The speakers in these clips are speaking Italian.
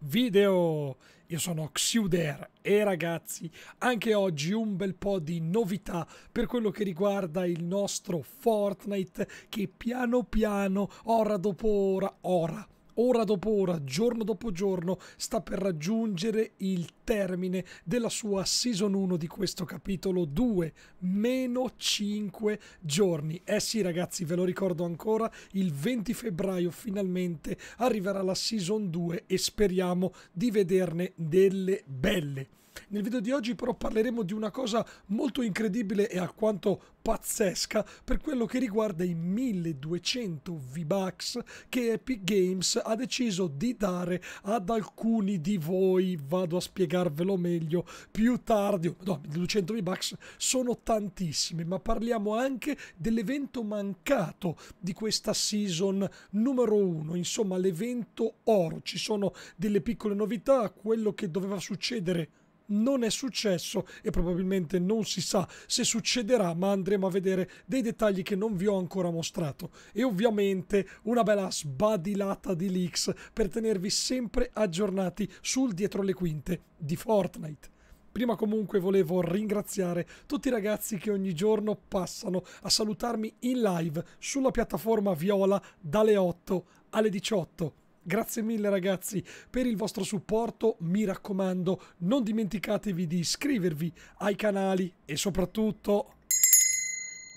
video. Io sono Xuder e ragazzi, anche oggi un bel po' di novità per quello che riguarda il nostro Fortnite che piano piano, ora dopo ora, ora ora dopo ora, giorno dopo giorno, sta per raggiungere il termine della sua season 1 di questo capitolo 2, meno 5 giorni. Eh sì ragazzi, ve lo ricordo ancora, il 20 febbraio finalmente arriverà la season 2 e speriamo di vederne delle belle. Nel video di oggi però parleremo di una cosa molto incredibile e alquanto pazzesca per quello che riguarda i 1200 V-Bucks che Epic Games ha deciso di dare ad alcuni di voi, vado a spiegarvelo meglio più tardi, oh, no, 1200 V-Bucks sono tantissimi, ma parliamo anche dell'evento mancato di questa season numero 1, insomma l'evento oro, ci sono delle piccole novità, quello che doveva succedere non è successo e probabilmente non si sa se succederà, ma andremo a vedere dei dettagli che non vi ho ancora mostrato. E ovviamente una bella sbadilata di leaks per tenervi sempre aggiornati sul dietro le quinte di Fortnite. Prima comunque volevo ringraziare tutti i ragazzi che ogni giorno passano a salutarmi in live sulla piattaforma Viola dalle 8 alle 18 Grazie mille ragazzi per il vostro supporto, mi raccomando non dimenticatevi di iscrivervi ai canali e soprattutto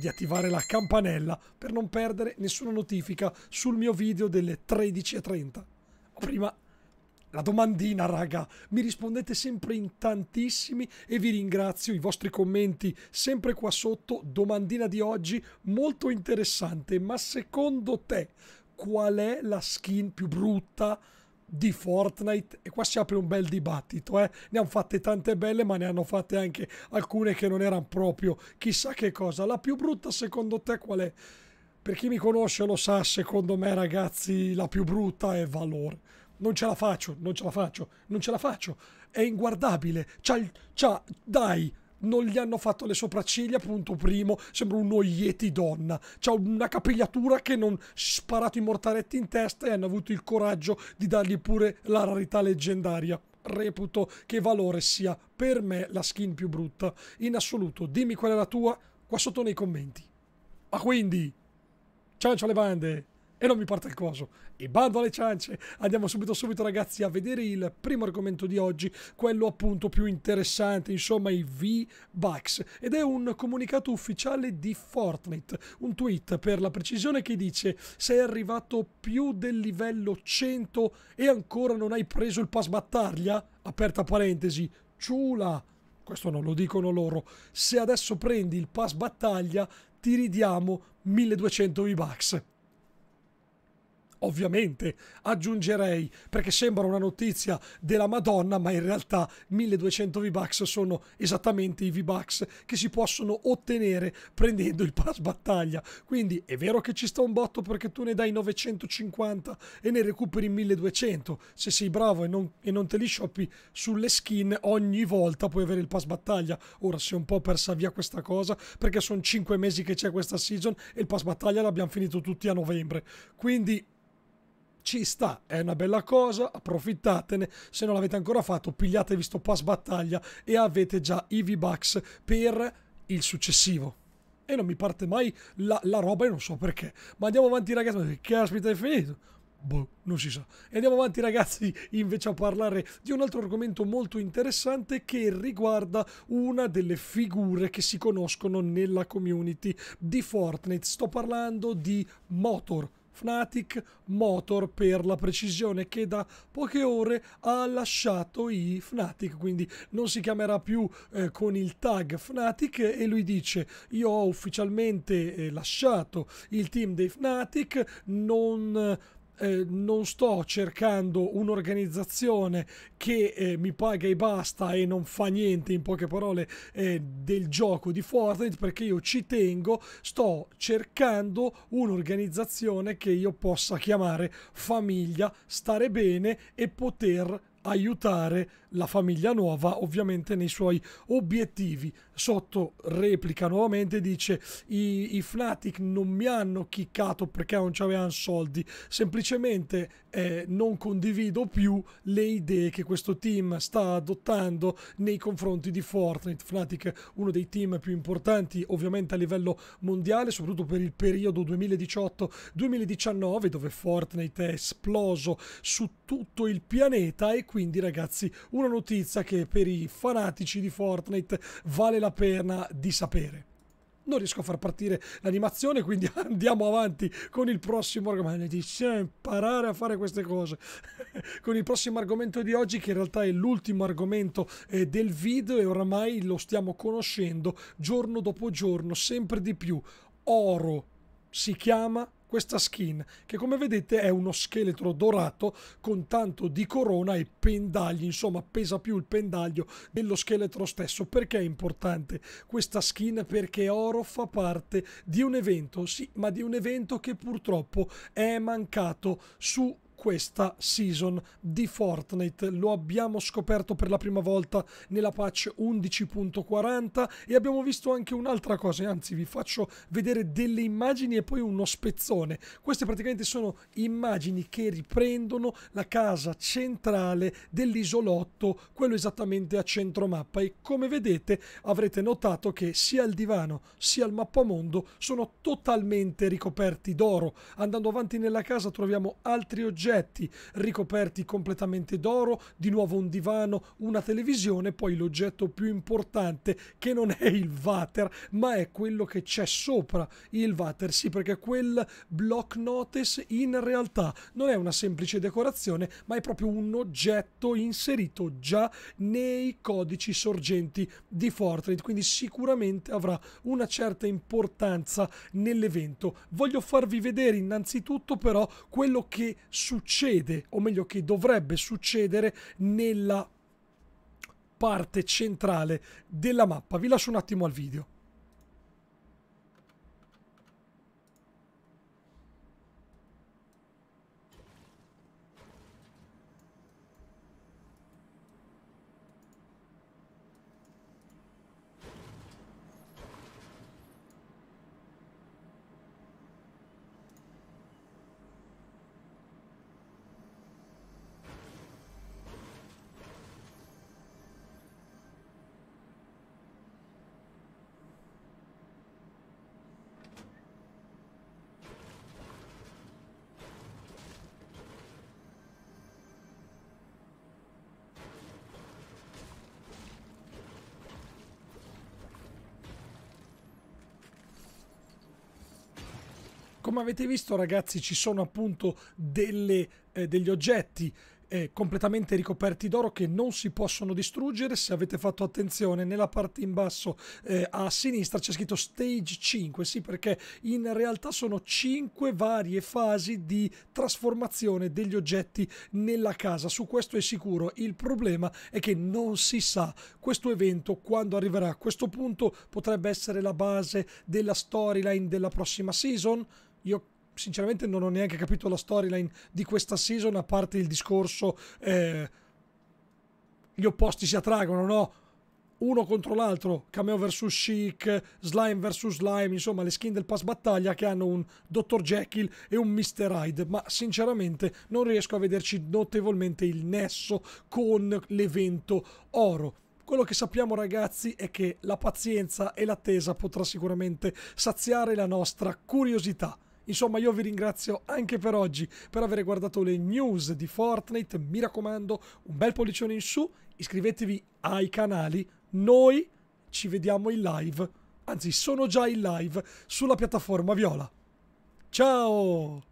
di attivare la campanella per non perdere nessuna notifica sul mio video delle 13.30. Prima la domandina, raga, mi rispondete sempre in tantissimi e vi ringrazio i vostri commenti sempre qua sotto. Domandina di oggi molto interessante, ma secondo te qual è la skin più brutta di Fortnite e qua si apre un bel dibattito eh? ne hanno fatte tante belle ma ne hanno fatte anche alcune che non erano proprio chissà che cosa la più brutta secondo te qual è? per chi mi conosce lo sa secondo me ragazzi la più brutta è Valor non ce la faccio non ce la faccio non ce la faccio è inguardabile c'ha, c'ha dai non gli hanno fatto le sopracciglia, punto primo, sembra un Yeti donna, c'ha una capigliatura che non sparato i mortaretti in testa e hanno avuto il coraggio di dargli pure la rarità leggendaria reputo che valore sia per me la skin più brutta in assoluto. Dimmi qual è la tua qua sotto nei commenti. Ma quindi, ciancio le bande! e non mi parte il coso. E bando alle ciance, andiamo subito subito ragazzi a vedere il primo argomento di oggi, quello appunto più interessante, insomma i V-Bucks. Ed è un comunicato ufficiale di Fortnite, un tweet per la precisione che dice sei arrivato più del livello 100 e ancora non hai preso il pass battaglia? Aperta parentesi, ciula! Questo non lo dicono loro. Se adesso prendi il pass battaglia, ti ridiamo 1200 V-Bucks. Ovviamente aggiungerei, perché sembra una notizia della Madonna, ma in realtà 1200 V-Bucks sono esattamente i V-Bucks che si possono ottenere prendendo il pass battaglia. Quindi è vero che ci sta un botto perché tu ne dai 950 e ne recuperi 1200. Se sei bravo e non, e non te li shoppi sulle skin ogni volta puoi avere il pass battaglia. Ora si è un po' persa via questa cosa perché sono 5 mesi che c'è questa season e il pass battaglia l'abbiamo finito tutti a novembre. Quindi ci sta, è una bella cosa, approfittatene, se non l'avete ancora fatto pigliatevi sto pass battaglia e avete già i V-Bucks per il successivo. E non mi parte mai la, la roba e non so perché. Ma andiamo avanti ragazzi, che aspetta è finito? Boh, non si sa. E andiamo avanti ragazzi invece a parlare di un altro argomento molto interessante che riguarda una delle figure che si conoscono nella community di Fortnite. Sto parlando di Motor. Fnatic Motor per la precisione che da poche ore ha lasciato i Fnatic quindi non si chiamerà più eh, con il tag Fnatic e lui dice io ho ufficialmente eh, lasciato il team dei Fnatic non eh, non sto cercando un'organizzazione che eh, mi paga e basta e non fa niente, in poche parole, eh, del gioco di Fortnite perché io ci tengo, sto cercando un'organizzazione che io possa chiamare famiglia, stare bene e poter aiutare la famiglia nuova ovviamente nei suoi obiettivi. Sotto replica nuovamente dice i, i Fnatic non mi hanno chiccato perché non c'avevano soldi, semplicemente eh, non condivido più le idee che questo team sta adottando nei confronti di Fortnite. Fnatic uno dei team più importanti ovviamente a livello mondiale, soprattutto per il periodo 2018-2019 dove Fortnite è esploso su tutto il pianeta e quindi ragazzi un una notizia che per i fanatici di Fortnite vale la pena di sapere. Non riesco a far partire l'animazione, quindi andiamo avanti con il prossimo argomento. Di imparare a fare queste cose. con il prossimo argomento di oggi, che in realtà è l'ultimo argomento eh, del video e oramai lo stiamo conoscendo giorno dopo giorno, sempre di più. Oro si chiama questa skin che come vedete è uno scheletro dorato con tanto di corona e pendagli, insomma pesa più il pendaglio dello scheletro stesso. Perché è importante questa skin? Perché Oro fa parte di un evento, sì, ma di un evento che purtroppo è mancato su questa season di Fortnite. Lo abbiamo scoperto per la prima volta nella patch 11.40 e abbiamo visto anche un'altra cosa, anzi vi faccio vedere delle immagini e poi uno spezzone. Queste praticamente sono immagini che riprendono la casa centrale dell'isolotto, quello esattamente a centro mappa e come vedete avrete notato che sia il divano sia il mappamondo sono totalmente ricoperti d'oro. Andando avanti nella casa troviamo altri oggetti oggetti ricoperti completamente d'oro, di nuovo un divano, una televisione, poi l'oggetto più importante che non è il water, ma è quello che c'è sopra il water, sì perché quel block notice in realtà non è una semplice decorazione, ma è proprio un oggetto inserito già nei codici sorgenti di Fortnite, quindi sicuramente avrà una certa importanza nell'evento. Voglio farvi vedere innanzitutto però quello che succede succede, o meglio che dovrebbe succedere nella parte centrale della mappa. Vi lascio un attimo al video. Come avete visto ragazzi ci sono appunto delle, eh, degli oggetti eh, completamente ricoperti d'oro che non si possono distruggere se avete fatto attenzione nella parte in basso eh, a sinistra c'è scritto stage 5 sì perché in realtà sono 5 varie fasi di trasformazione degli oggetti nella casa su questo è sicuro il problema è che non si sa questo evento quando arriverà a questo punto potrebbe essere la base della storyline della prossima season io sinceramente non ho neanche capito la storyline di questa season, a parte il discorso eh, gli opposti si attraggono, no? Uno contro l'altro, Cameo vs Chic, Slime vs Slime, insomma le skin del pass battaglia che hanno un Dr. Jekyll e un Mr. Hyde, ma sinceramente non riesco a vederci notevolmente il nesso con l'evento oro. Quello che sappiamo ragazzi è che la pazienza e l'attesa potrà sicuramente saziare la nostra curiosità. Insomma, io vi ringrazio anche per oggi per aver guardato le news di Fortnite. Mi raccomando, un bel pollicione in su, iscrivetevi ai canali. Noi ci vediamo in live, anzi sono già in live sulla piattaforma Viola. Ciao!